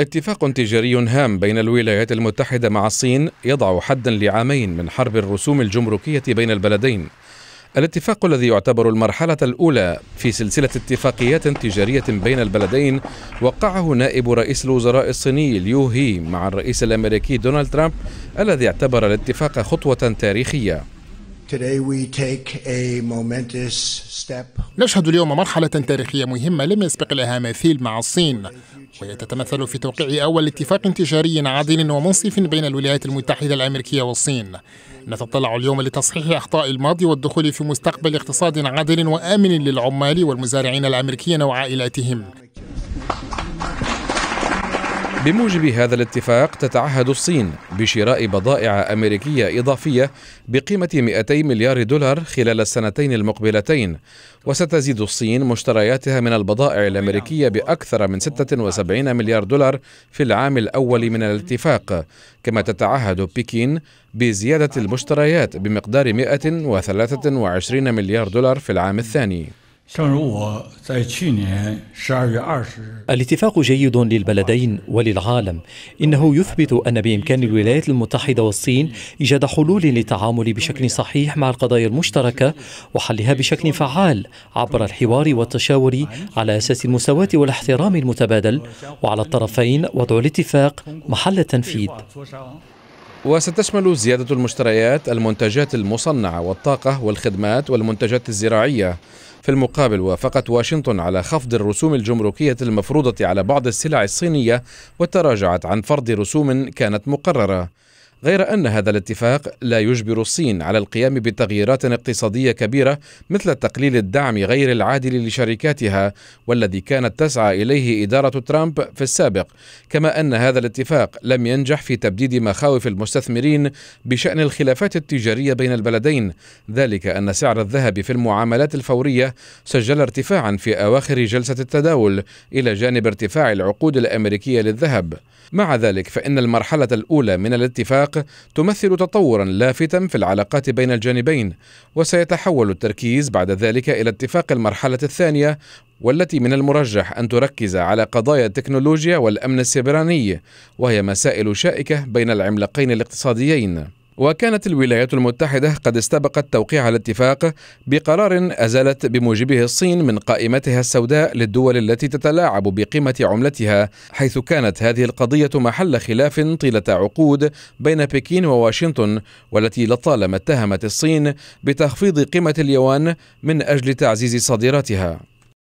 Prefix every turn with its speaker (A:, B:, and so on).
A: اتفاق تجاري هام بين الولايات المتحدة مع الصين يضع حدا لعامين من حرب الرسوم الجمركية بين البلدين الاتفاق الذي يعتبر المرحلة الأولى في سلسلة اتفاقيات تجارية بين البلدين وقعه نائب رئيس الوزراء الصيني ليو هي مع الرئيس الأمريكي دونالد ترامب الذي اعتبر الاتفاق خطوة تاريخية
B: نشهد اليوم مرحلة تاريخية مهمة لم يسبق لها مثيل مع الصين وهي تتمثل في توقيع أول اتفاق تجاري عادل ومنصف بين الولايات المتحدة الأمريكية والصين نتطلع اليوم لتصحيح أخطاء الماضي والدخول في مستقبل اقتصاد عادل وآمن للعمال والمزارعين الأمريكيين وعائلاتهم
A: بموجب هذا الاتفاق تتعهد الصين بشراء بضائع أمريكية إضافية بقيمة 200 مليار دولار خلال السنتين المقبلتين وستزيد الصين مشترياتها من البضائع الأمريكية بأكثر من 76 مليار دولار في العام الأول من الاتفاق كما تتعهد بكين بزيادة المشتريات بمقدار 123 مليار دولار في العام الثاني
C: الاتفاق جيد للبلدين وللعالم انه يثبت ان بامكان الولايات المتحده والصين ايجاد حلول للتعامل بشكل صحيح مع القضايا المشتركه وحلها بشكل فعال عبر الحوار والتشاور على اساس المساواه والاحترام المتبادل وعلى الطرفين وضع الاتفاق محل التنفيذ وستشمل زياده
A: المشتريات المنتجات المصنعه والطاقه والخدمات والمنتجات الزراعيه في المقابل وافقت واشنطن على خفض الرسوم الجمركية المفروضة على بعض السلع الصينية وتراجعت عن فرض رسوم كانت مقررة غير أن هذا الاتفاق لا يجبر الصين على القيام بتغييرات اقتصادية كبيرة مثل تقليل الدعم غير العادل لشركاتها والذي كانت تسعى إليه إدارة ترامب في السابق كما أن هذا الاتفاق لم ينجح في تبديد مخاوف المستثمرين بشأن الخلافات التجارية بين البلدين ذلك أن سعر الذهب في المعاملات الفورية سجل ارتفاعا في أواخر جلسة التداول إلى جانب ارتفاع العقود الأمريكية للذهب مع ذلك فإن المرحلة الأولى من الاتفاق العراق تمثل تطورا لافتا في العلاقات بين الجانبين وسيتحول التركيز بعد ذلك إلى اتفاق المرحلة الثانية والتي من المرجح أن تركز على قضايا التكنولوجيا والأمن السيبراني وهي مسائل شائكة بين العملاقين الاقتصاديين وكانت الولايات المتحدة قد استبقت توقيع الاتفاق بقرار أزالت بموجبه الصين من قائمتها السوداء للدول التي تتلاعب بقيمة عملتها حيث كانت هذه القضية محل خلاف طيلة عقود بين بكين وواشنطن والتي لطالما اتهمت الصين بتخفيض قيمة اليوان من أجل تعزيز صادراتها